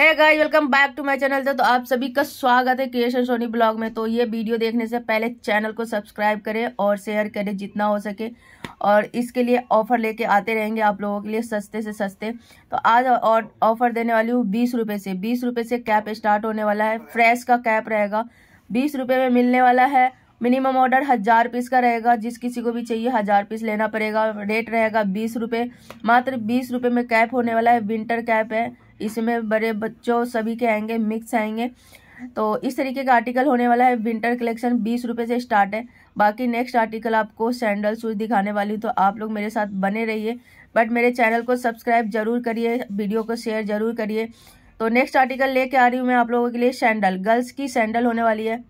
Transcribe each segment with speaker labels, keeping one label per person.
Speaker 1: है guys welcome back to my channel तो आप सभी का स्वागत है क्रिएशन सोनी ब्लॉग में तो ये वीडियो देखने से पहले चैनल को सब्सक्राइब करें और शेयर करें जितना हो सके और इसके लिए ऑफर लेके आते रहेंगे आप लोगों के लिए सस्ते से सस्ते तो आज और ऑफर देने वाली हूँ बीस रुपये से बीस रुपये से कैप स्टार्ट होने वाला है फ्रेश का कैप रहेगा बीस रुपये में मिलने वाला है मिनिमम ऑर्डर हज़ार पीस का रहेगा जिस किसी को भी चाहिए हज़ार पीस लेना पड़ेगा रेट रहेगा बीस रुपये मात्र बीस रुपये में कैप होने वाला है विंटर कैप है इसमें बड़े बच्चों सभी के आएंगे मिक्स आएंगे तो इस तरीके का आर्टिकल होने वाला है विंटर कलेक्शन बीस रुपये से स्टार्ट है बाकी नेक्स्ट आर्टिकल आपको सैंडल शूज़ दिखाने वाली हूँ तो आप लोग मेरे साथ बने रहिए बट मेरे चैनल को सब्सक्राइब जरूर करिए वीडियो को शेयर जरूर करिए तो नेक्स्ट आर्टिकल लेके आ रही हूँ मैं आप लोगों के लिए सैंडल गर्ल्स की सैंडल होने वाली है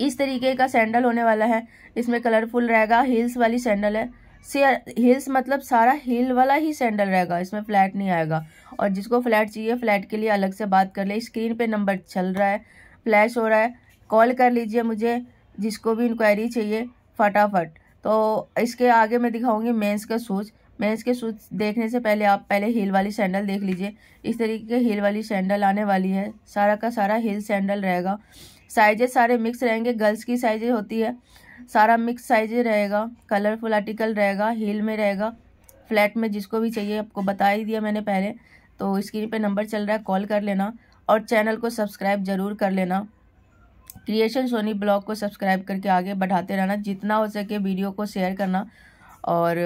Speaker 1: इस तरीके का सैंडल होने वाला है इसमें कलरफुल रहेगा हील्स वाली सैंडल है से हिल्स uh, मतलब सारा हील वाला ही सैंडल रहेगा इसमें फ्लैट नहीं आएगा और जिसको फ्लैट चाहिए फ्लैट के लिए अलग से बात कर ले स्क्रीन पे नंबर चल रहा है फ्लैश हो रहा है कॉल कर लीजिए मुझे जिसको भी इंक्वायरी चाहिए फटाफट तो इसके आगे मैं दिखाऊंगी मेंस का सूज मेंस के सूज देखने से पहले आप पहले हील वाली सैंडल देख लीजिए इस तरीके के हील वाली सैंडल आने वाली है सारा का सारा हील सैंडल रहेगा साइजेस सारे मिक्स रहेंगे गर्ल्स की साइजेज होती है सारा मिक्स साइज रहेगा कलरफुल आर्टिकल रहेगा हील में रहेगा फ्लैट में जिसको भी चाहिए आपको बता ही दिया मैंने पहले तो स्क्रीन पे नंबर चल रहा है कॉल कर लेना और चैनल को सब्सक्राइब ज़रूर कर लेना क्रिएशन सोनी ब्लॉग को सब्सक्राइब करके आगे बढ़ाते रहना जितना हो सके वीडियो को शेयर करना और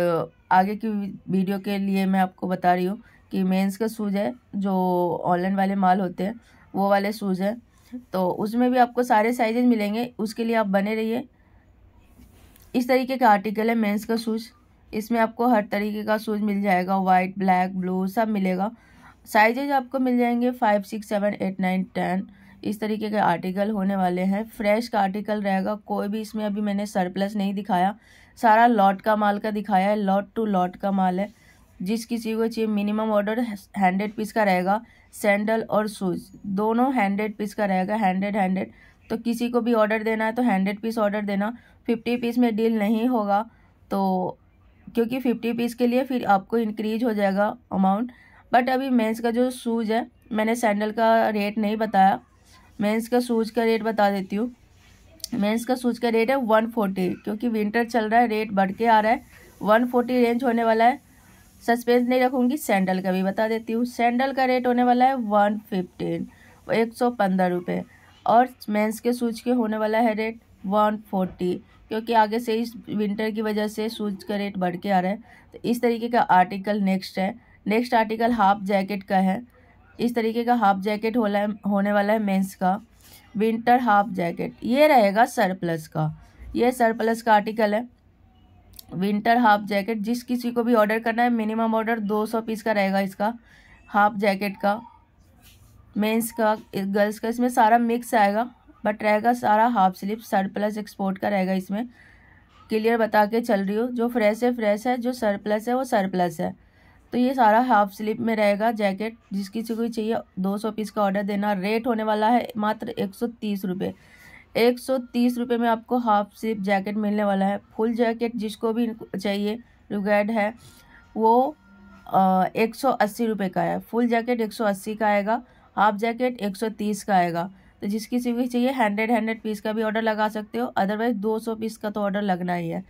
Speaker 1: आगे की वीडियो के लिए मैं आपको बता रही हूँ कि मेंस के शूज़ है जो ऑनलाइन वाले माल होते हैं वो वाले शूज़ हैं तो उसमें भी आपको सारे साइजेज मिलेंगे उसके लिए आप बने रहिए इस तरीके का आर्टिकल है मेंस का शूज़ इसमें आपको हर तरीके का शूज़ मिल जाएगा वाइट ब्लैक ब्लू सब मिलेगा साइजेज आपको मिल जाएंगे five six seven eight nine ten इस तरीके के आर्टिकल होने वाले हैं फ्रेश का आर्टिकल रहेगा कोई भी इसमें अभी मैंने सरप्लस नहीं दिखाया सारा लॉट का माल का दिखाया है लॉट टू लॉट का माल है जिस किसी को चाहिए मिनिमम ऑर्डर हैंड्रेड पीस का रहेगा सैंडल और शूज़ दोनों हैंड्रेड पीस का रहेगा हैंड्रेड हैंड्रेड तो किसी को भी ऑर्डर देना है तो हंड्रेड पीस ऑर्डर देना फिफ्टी पीस में डील नहीं होगा तो क्योंकि फिफ्टी पीस के लिए फिर आपको इंक्रीज हो जाएगा अमाउंट बट अभी मेंस का जो शूज़ है मैंने सैंडल का रेट नहीं बताया मेंस का शूज़ का रेट बता देती हूँ मेंस का शूज़ का रेट है वन फोर्टी क्योंकि विंटर चल रहा है रेट बढ़ के आ रहा है वन फोर्टी रेंज होने वाला है सस्पेंस नहीं रखूँगी सैंडल का भी बता देती हूँ सैंडल का रेट होने वाला है वन फिफ्टीन एक सौ पंद्रह रुपये और मेंस के सूज के होने वाला है रेट वन फोर्टी क्योंकि आगे से इस विंटर की वजह से सूज का रेट बढ़ के आ रहा है तो इस तरीके का आर्टिकल नेक्स्ट है नेक्स्ट आर्टिकल हाफ जैकेट का है इस तरीके का हाफ जैकेट होला होने वाला है मेंस का विंटर हाफ जैकेट ये रहेगा सरप्लस का ये सरप्लस का आर्टिकल है विंटर हाफ जैकेट जिस किसी को भी ऑर्डर करना है मिनिमम ऑर्डर 200 पीस का रहेगा इसका हाफ जैकेट का मेंस का गर्ल्स का इसमें सारा मिक्स आएगा बट रहेगा सारा half sleeve sir plus export का रहेगा इसमें क्लियर बता के चल रही हूँ जो फ्रेश है फ्रेश है जो सर प्लस है वो सर प्लस है तो ये सारा हाफ स्लीप में रहेगा जैकेट जिस किसी को चाहिए दो सौ पीस का ऑर्डर देना रेट होने वाला है मात्र एक सौ तीस रुपये एक सौ तीस रुपये में आपको हाफ स्लीप जैकेट मिलने वाला है फुल जैकेट जिसको भी चाहिए रुगैड है वो एक सौ अस्सी रुपये का है फुल जैकेट एक सौ अस्सी का आएगा हाफ जैकेट एक सौ तीस का आएगा तो जिस किसी भी चाहिए हंड्रेड हंड्रेड पीस का भी ऑर्डर लगा सकते हो अदरवाइज दो सौ पीस का तो ऑर्डर लगना ही है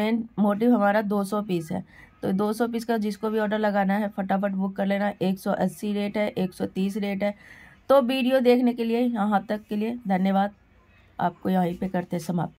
Speaker 1: मेन मोटिव हमारा दो सौ पीस है तो दो सौ पीस का जिसको भी ऑर्डर लगाना है फटाफट बुक कर लेना एक सौ अस्सी रेट है एक सौ तीस रेट है तो वीडियो देखने के लिए यहाँ तक के लिए धन्यवाद आपको यहीं पर करते समाप्त